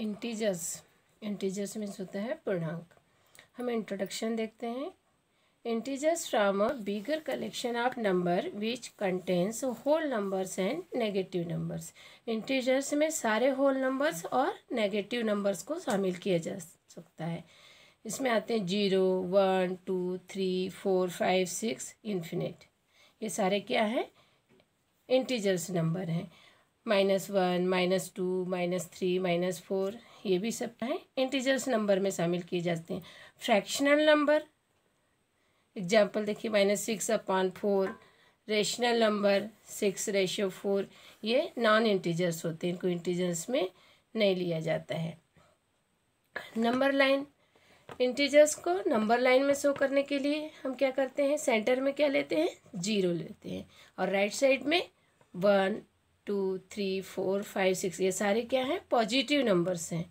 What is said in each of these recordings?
integers integers means होता है पूर्णांक हम इंट्रोडक्शन देखते हैं integers from a bigger collection of number which contains whole numbers and negative numbers integers में सारे होल नंबर्स और नेगेटिव नंबर्स को शामिल किया जा सकता है इसमें आते हैं zero one two three four five six infinite ये सारे क्या हैं इंटीजर्स नंबर हैं minus one minus two minus three minus four ये भी सब हैं इंटीजर्स नंबर में शामिल किए जाते हैं फ्रैक्शनल नंबर एग्जाम्पल देखिए minus six upon four rational number six ratio four ये नॉन इंटीजर्स होते हैं इनको इंटीजर्स में नहीं लिया जाता है नंबर लाइन इंटीजर्स को नंबर लाइन में शो करने के लिए हम क्या करते हैं सेंटर में क्या लेते हैं जीरो लेते हैं और राइट साइड में one two three four five six ये सारे क्या हैं पॉजिटिव नंबर्स हैं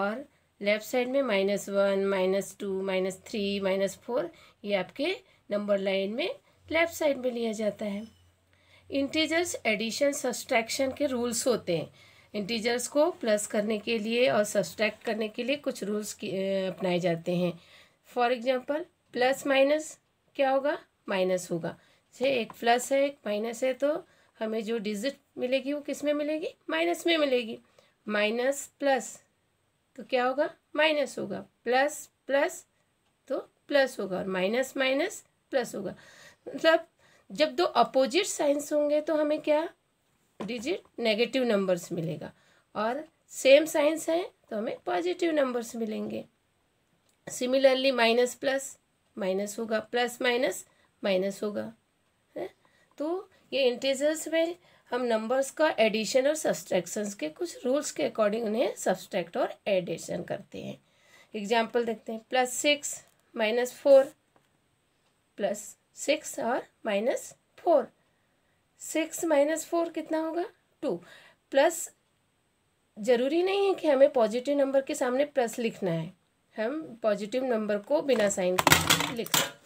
और लेफ़्ट साइड में minus one minus two minus three minus four ये आपके नंबर लाइन में लेफ़्ट साइड में लिया जाता है इंटीजर्स एडिशन सब्सट्रैक्शन के रूल्स होते हैं इंटीजर्स को प्लस करने के लिए और सब्सट्रैक्ट करने के लिए कुछ रूल्स अपनाए जाते हैं फॉर एग्जांपल प्लस माइनस क्या होगा माइनस होगा जैसे एक प्लस है एक माइनस है तो हमें जो डिजिट मिलेगी वो किस में मिलेगी माइनस में मिलेगी माइनस प्लस तो क्या होगा माइनस होगा प्लस प्लस तो प्लस होगा और माइनस माइनस प्लस होगा मतलब जब दो अपोजिट साइंस होंगे तो हमें क्या डिजिट नेगेटिव नंबर्स मिलेगा और सेम साइंस है तो हमें पॉजिटिव नंबर्स मिलेंगे सिमिलरली माइनस प्लस माइनस होगा प्लस माइनस माइनस होगा है तो ये इंटीजर्स में हम नंबर्स का एडिशन और सब्सट्रैक्शंस के कुछ रूल्स के अकॉर्डिंग उन्हें सब्सट्रैक्ट और एडिशन करते हैं एग्जाम्पल देखते हैं plus six minus four plus six और minus four six minus four कितना होगा टू प्लस ज़रूरी नहीं है कि हमें पॉजिटिव नंबर के सामने प्लस लिखना है हम पॉजिटिव नंबर को बिना साइन के लिख सकते